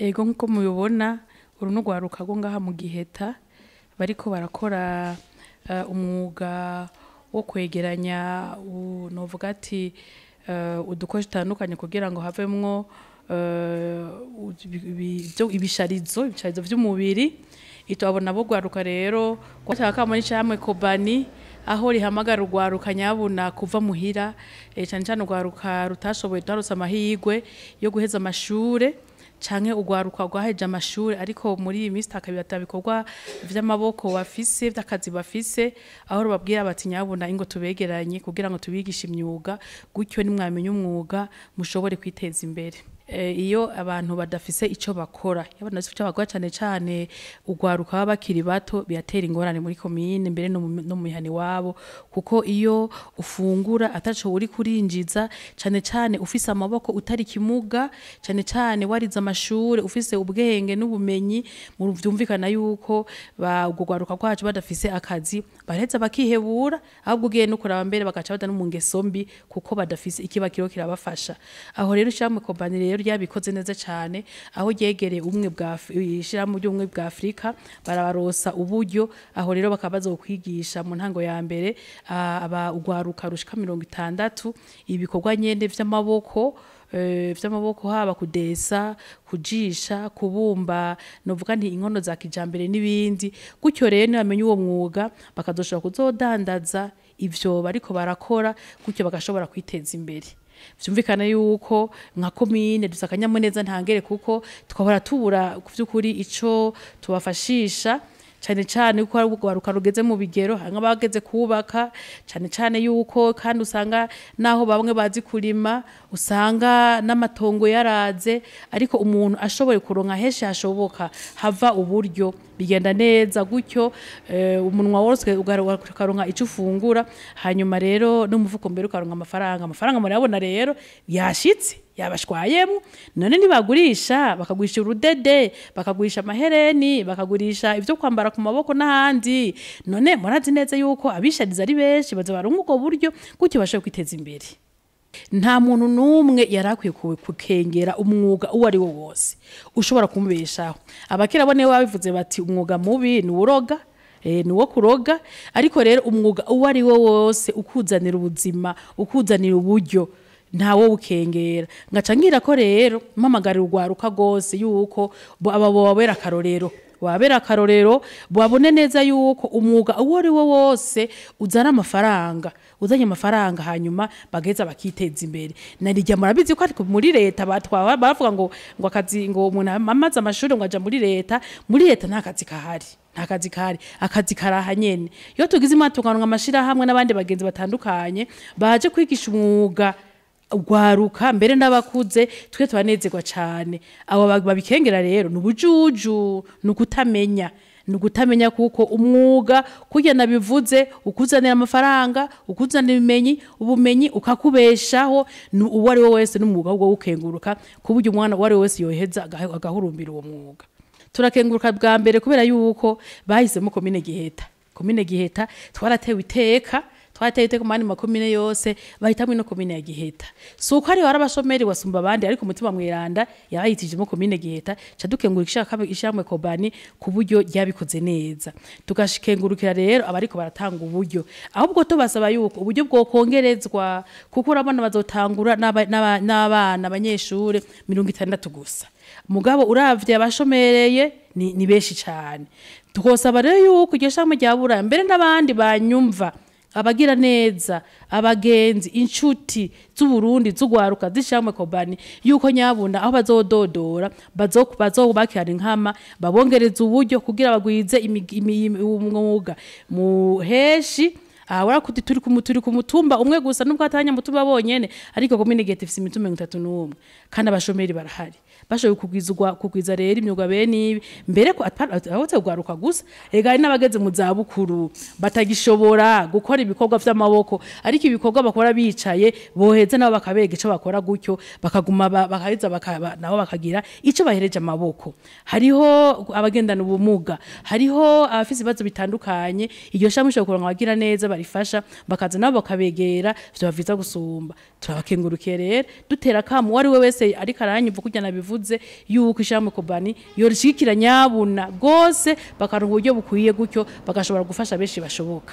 ego nk'uko mubibona uru ni rwo ngaha mu giheta bariko barakora eh, umwuga wo kwegeranya novuga ati eh, udukoresho dutandukanye kugira ngo havemwo eh, ibisharizo ibisharizo by'umubiri ituhabona bo rwaruka rero rwashaka muri cyamwe kobani aho rihamagara urwaruka nyabuna kuva muhira cyane cyane urwaruka rutashoboye tutarutse amahirwe yo guheza amashuri canke urwaruka rwaheje amashuri ariko muri iyi minsi takabirata bikorwa vy'amaboko bafise vy'akazi bafise aho babwira bati nyabuna ingo tubegeranye kugira ngo tubigishe imyuga gutyo nimwamenye umwuga mushobore kwiteza imbere Eh, iyo abantu badafise icyo bakora abana bafite abagore cyane cyane urwaruka baba bakiri bato biratera ingorane muri komine mbere no mu mihana iwabo kuko iyo ufungura atacyo uri kurinjiza cyane cyane ufise amaboko utari kimuga cyane cyane warize amashuri ufise ubwenge n'ubumenyi byumvikana yuko urwo kwacu badafise akazi baraheza bakihebura ahubwo ugiye no mbere bagaca bada no mu ngeso mbi kuko badafise ikibakiro kirabafasha aho rero ishyirahamwe kompanyi rero ryabikoze neza cyane aho yegereye umwe bwa ishyirahamwe ry'ubumwe bwa afurika barabarosa uburyo aho rero bakaba baza kwigisha mu ntango ya mbere urwaruka rushika mirongo itandatu ibikorwa nyine by'amaboko by'amaboko e, haba kudesa kujisha kubumba novuga nti inkono za kijambere n'ibindi gutyo rero namenye uwo mwuga bakazoshobora kuzodandaza ivyo bariko barakora gutyo bagashobora kwiteza imbere byumvikana yuko nka komine dusa akanyamuneza ntangere kuko twahora tubura ku by'ukuri icyo tubafashisha cyane cyane kuko hari rugeze mu bigero hari bageze kubaka cyane cyane yuko kandi usanga naho bamwe bazi kurima usanga n'amatongo yaraze ariko umuntu ashoboye kuronka henshi hashoboka hava uburyo bigenda neza gutyo eh, umunwa wose ukaronka icyo ufungura hanyuma rero n'umuvuko mbere ukaronka amafaranga amafaranga murabona rero yashyitse. yabashwayemo none ntibagurisha bakagurisha urudede bakagurisha amahereni bakagurisha ibyo kwambara ku maboko n'ahandi none murazi neza yuko abishariza ari benshi bazabara ubwo buryo gutyo bashe kwiteza imbere nta muntu n'umwe yari akwiye kukengera umwuga uwo ari wo wose ushobora kumubeshaho abakera bo niba babivuze bati umwuga mubi ni uroga eh, ni uwo kuroga ariko rero umwuga uwo ari wo wose ukuzanira ubuzima ukuzanira uburyo ntawe bukengera ngaca ngira ko rero mpamagarira urwaruka rwose yuko aba bobabera akarorero wabera akarorero wabone neza yuko umwuga uwo ari wo wose uzana amafaranga uzanye amafaranga hanyuma bagaheza bakiteza imbere narijya murabizi ko muri leta batwawe bavuga ngo ngo akazi ngo umuntu amaze amashuri ngo ajya muri leta muri leta nta kazi kahari nta kazi kahari akazi karaha nyene iyo tugize imana tukanwa amashirahamwe n'abandi bagenzi batandukanye baje kwigisha umwuga gwaruka mbere n'abakuze twe tubanezerwa cyane abo babikengera rero ni ubujuju ni ukutamenya ni ugutamenya kuko umwuga kujya bivuze ukuzanira amafaranga ukuzanira ubumenyi ubumenyi ukakubeshaho uwo ari we wese n'umwuga wo gukenguruka ku buryo umwana uwo ari we wese yoheza agahurumbira uwo mwuga turakenguruka bwa mbere kubera yuko bahisemo komine giheta komine giheta twaratewe iteka twateye ute ku mani makomine yose bahitamo ino komine ya giheta si uko ari warabashomeri wasumba abandi ariko umutima mwiranda yabayitijemo komine giheta ca dukengurika ishyamwe kobani ku buryo ryabikoze neza tugashikengurukira rero abariko baratanga uburyo ahubwo tubasaba yuko uburyo bwokongerezwa kuko urabona bazotangura n'abana abanyeshure mirongo itandatu gusa mugabo uravye abashomereye ni, ni cyane tukosaba rero yuko iryo shami ryabura mbere n'abandi banyumva abagira neza abagenzi inshuti Burundi z'ugwaruka zishyiramo kobani yuko nyabunda, aho bazododora bazobakirana inkama babongereza uburyo kugira bagwize umwuga mu heshi Ah, warakuti turi turi ku mutumba umwe gusa nubwo atanya mutumba bonyene ariko komine gete ifite imitumba itatu n'umwe kandi abashomeri barahari bashoboye kugwizwa kugwiza rero imyuga bene ibi mbere ko abatse kugaruka gusa rega hari n'abageze mu za bukuru batagishobora gukora ibikorwa by'amaboko ariko ibikorwa bakora bicaye boheze nabo bakabega icyo bakora gutyo bakaguma bakaheza nabo bakagira icyo bahereje amaboko hariho abagendana ubumuga hariho abafise ibibazo bitandukanye iryo shami ushobora kuronka abagira neza barifasha bakaza nabo bakabegera byaba byiza gusumba turabakengurukiye rero dutera akamu uwo ari we wese ariko aranyumva kujya nabivuze yuko ishyirahamwe kobani yorishikira nyabuna rwose bakaronka uburyo bukwiye gutyo bagashobora gufasha benshi bashoboka